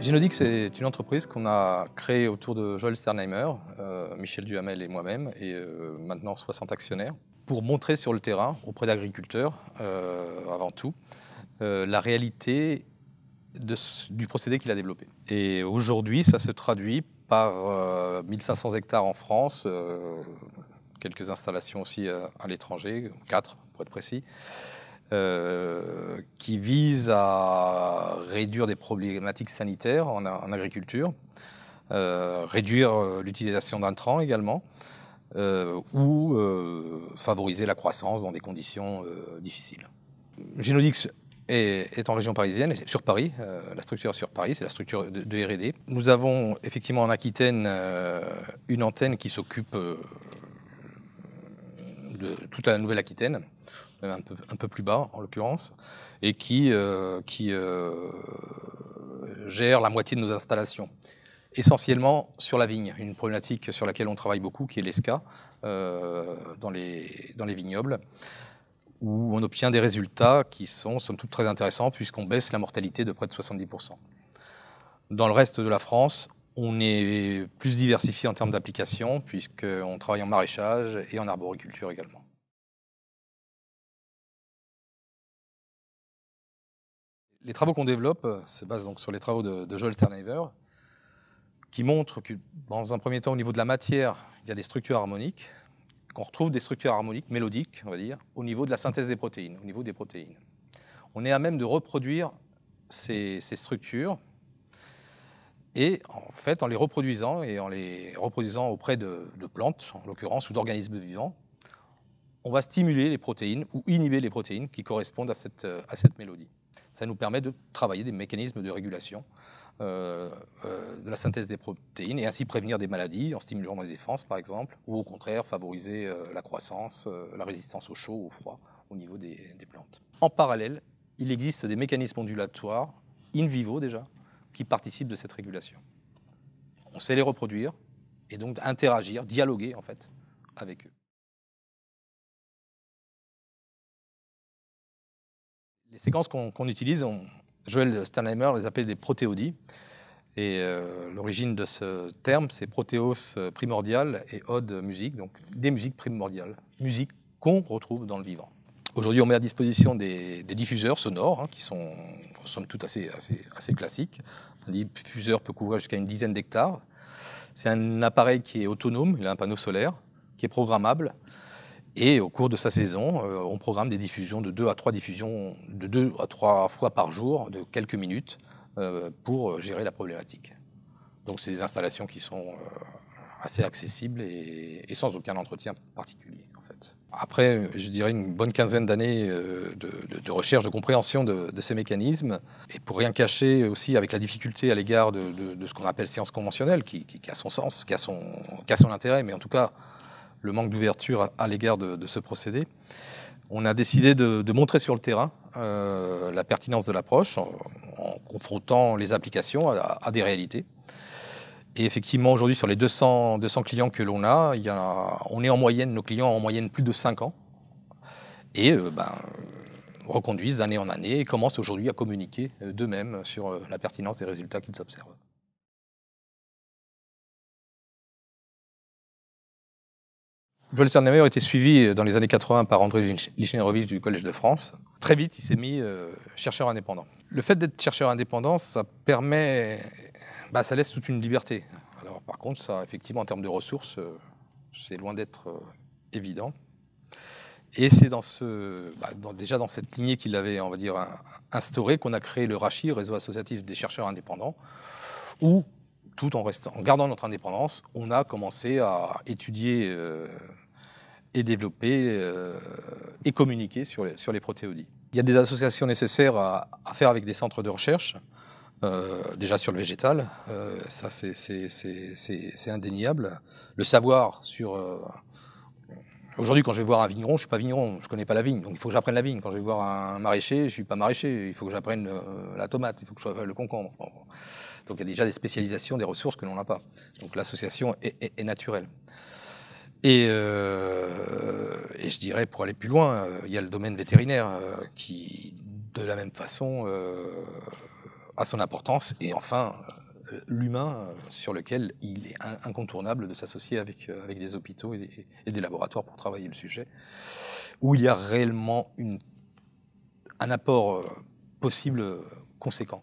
Génodic, c'est une entreprise qu'on a créée autour de Joël Sternheimer, euh, Michel Duhamel et moi-même, et euh, maintenant 60 actionnaires, pour montrer sur le terrain, auprès d'agriculteurs euh, avant tout, la réalité du procédé qu'il a développé. Et aujourd'hui, ça se traduit par 1500 hectares en France, quelques installations aussi à l'étranger, 4 pour être précis. Euh, qui vise à réduire des problématiques sanitaires en, agriculture, euh, réduire euh, l'utilisation d'intrants également, ou favoriser la croissance dans des conditions difficiles. Génodix est, en région parisienne, sur Paris, la structure sur Paris, c'est la structure de, de RD. Nous avons effectivement en Aquitaine une antenne qui s'occupe de toute la Nouvelle-Aquitaine, un peu, plus bas en l'occurrence, et qui, euh, euh, gère la moitié de nos installations. Essentiellement sur la vigne, une problématique sur laquelle on travaille beaucoup, qui est l'ESCA, euh, dans, les, dans les vignobles, où on obtient des résultats qui sont somme toute très intéressants, puisqu'on baisse la mortalité de près de 70%. Dans le reste de la France, on est plus diversifié en termes d'application puisqu'on travaille en maraîchage et en arboriculture également. Les travaux qu'on développe euh, se basent donc sur les travaux de, Joel Sternever qui montrent que, dans un premier temps, au niveau de la matière, il y a des structures harmoniques, qu'on retrouve des structures harmoniques, mélodiques, on va dire, au niveau de la synthèse des protéines, au niveau des protéines. On est à même de reproduire ces structures et en fait en les reproduisant et en les reproduisant auprès de, plantes, en l'occurrence, ou d'organismes vivants, on va stimuler les protéines ou inhiber les protéines qui correspondent à cette, mélodie. Ça nous permet de travailler des mécanismes de régulation euh, euh, de la synthèse des protéines et ainsi prévenir des maladies en stimulant les défenses, par exemple, ou au contraire favoriser euh, la croissance, la résistance au chaud, au froid au niveau des plantes. En parallèle, il existe des mécanismes ondulatoires in vivo déjà, qui participent de cette régulation. On sait les reproduire et donc interagir, dialoguer en fait avec eux. Les séquences qu'on utilise, Joël Sternheimer les appelle des protéodies. Et euh, l'origine de ce terme, c'est protéos euh, primordial et ode musique, donc des musiques primordiales, musique qu'on retrouve dans le vivant. Aujourd'hui, on met à disposition des, diffuseurs sonores hein, qui sont, somme toute, assez, assez, classiques. Un diffuseur peut couvrir jusqu'à une dizaine d'hectares. C'est un appareil qui est autonome, il a un panneau solaire, qui est programmable. Et au cours de sa saison, euh, on programme des diffusions de 2 à 3 diffusions, de à fois par jour, de quelques minutes, euh, pour gérer la problématique. Donc, c'est des installations qui sont euh, assez accessible et, sans aucun entretien particulier. En fait. Après, je dirais une bonne quinzaine d'années euh, de, recherche, de compréhension de, ces mécanismes, et pour rien cacher aussi avec la difficulté à l'égard de, ce qu'on appelle science conventionnelle, qui, a son sens, qui a son, qui a son intérêt, mais en tout cas le manque d'ouverture à, l'égard de, ce procédé. On a décidé de, montrer sur le terrain euh, la pertinence de l'approche en, confrontant les applications à des réalités. Et effectivement, aujourd'hui, sur les 200, clients que l'on a, on est en moyenne, nos clients ont en moyenne plus de 5 ans. Et euh, ben, reconduisent année en année et commencent aujourd'hui à communiquer euh, d'eux-mêmes sur euh, la pertinence des résultats qu'ils observent. Joël a était suivi dans les années 80 par André Lichnerovich du Collège de France. Très vite, il s'est mis chercheur indépendant. Le fait d'être chercheur indépendant, ça permet bah, ça laisse toute une liberté. Alors par contre, ça, effectivement, en termes de ressources, euh, c'est loin d'être euh, évident. Et c'est dans ce, bah, déjà dans cette lignée qu'il avait, on va dire, instaurée, qu'on a créé le RACHI, réseau associatif des chercheurs indépendants, où, tout en, restant, en gardant notre indépendance, on a commencé à étudier euh, et développer et communiquer sur les, sur les protéodies. Il y a des associations nécessaires à faire avec des centres de recherche. Euh, déjà sur le végétal, euh, ça c'est indéniable. Le savoir sur... Euh, aujourd'hui, quand je vais voir un vigneron, je suis pas vigneron, je connais pas la vigne, donc il faut que j'apprenne la vigne. Quand je vais voir un maraîcher, je suis pas maraîcher, il faut que j'apprenne la tomate, il faut que je sois le concombre. Donc il y a déjà des spécialisations, des ressources que l'on n'a pas. Donc l'association est, naturelle. Et, je dirais, pour aller plus loin, il y a le domaine vétérinaire qui, de la même façon, à son importance. Et enfin, euh, l'humain euh, sur lequel il est incontournable de s'associer avec, euh, avec des hôpitaux et des, laboratoires pour travailler le sujet, où il y a réellement une, un apport possible conséquent.